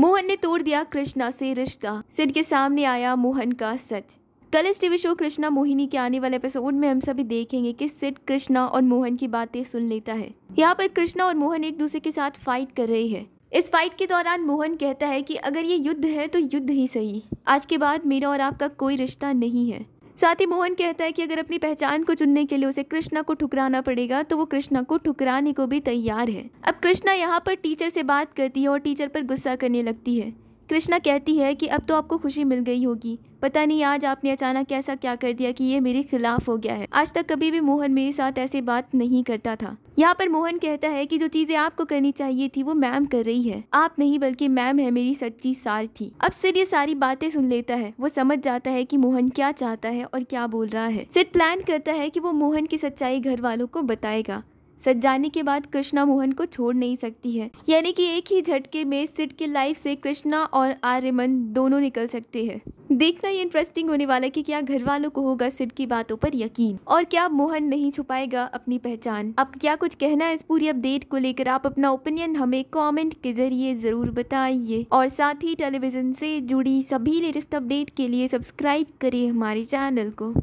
मोहन ने तोड़ दिया कृष्णा से रिश्ता सिड के सामने आया मोहन का सच कल इस टीवी शो कृष्णा मोहिनी के आने वाले एपिसोड में हम सभी देखेंगे कि सिड कृष्णा और मोहन की बातें सुन लेता है यहाँ पर कृष्णा और मोहन एक दूसरे के साथ फाइट कर रही है इस फाइट के दौरान मोहन कहता है कि अगर ये युद्ध है तो युद्ध ही सही आज के बाद मेरा और आपका कोई रिश्ता नहीं है साथ ही मोहन कहता है कि अगर अपनी पहचान को चुनने के लिए उसे कृष्णा को ठुकराना पड़ेगा तो वो कृष्णा को ठुकराने को भी तैयार है अब कृष्णा यहाँ पर टीचर से बात करती है और टीचर पर गुस्सा करने लगती है कृष्णा कहती है कि अब तो आपको खुशी मिल गई होगी पता नहीं आज आपने अचानक ऐसा क्या कर दिया कि ये मेरे खिलाफ हो गया है आज तक कभी भी मोहन मेरे साथ ऐसे बात नहीं करता था यहाँ पर मोहन कहता है कि जो चीजें आपको करनी चाहिए थी वो मैम कर रही है आप नहीं बल्कि मैम है मेरी सच्ची सार थी अब सिर ये सारी बातें सुन लेता है वो समझ जाता है की मोहन क्या चाहता है और क्या बोल रहा है सिर प्लान करता है की वो मोहन की सच्चाई घर वालों को बताएगा जाने के बाद कृष्णा मोहन को छोड़ नहीं सकती है यानी कि एक ही झटके में सिट की लाइफ से कृष्णा और आर्यमन दोनों निकल सकते हैं देखना ये इंटरेस्टिंग होने वाला कि क्या घर वालों को होगा सिड की बातों पर यकीन और क्या मोहन नहीं छुपाएगा अपनी पहचान अब क्या कुछ कहना है इस पूरी अपडेट को लेकर आप अपना ओपिनियन हमें कॉमेंट के जरिए जरूर बताइए और साथ ही टेलीविजन से जुड़ी सभी लेटेस्ट अपडेट के लिए सब्सक्राइब करे हमारे चैनल को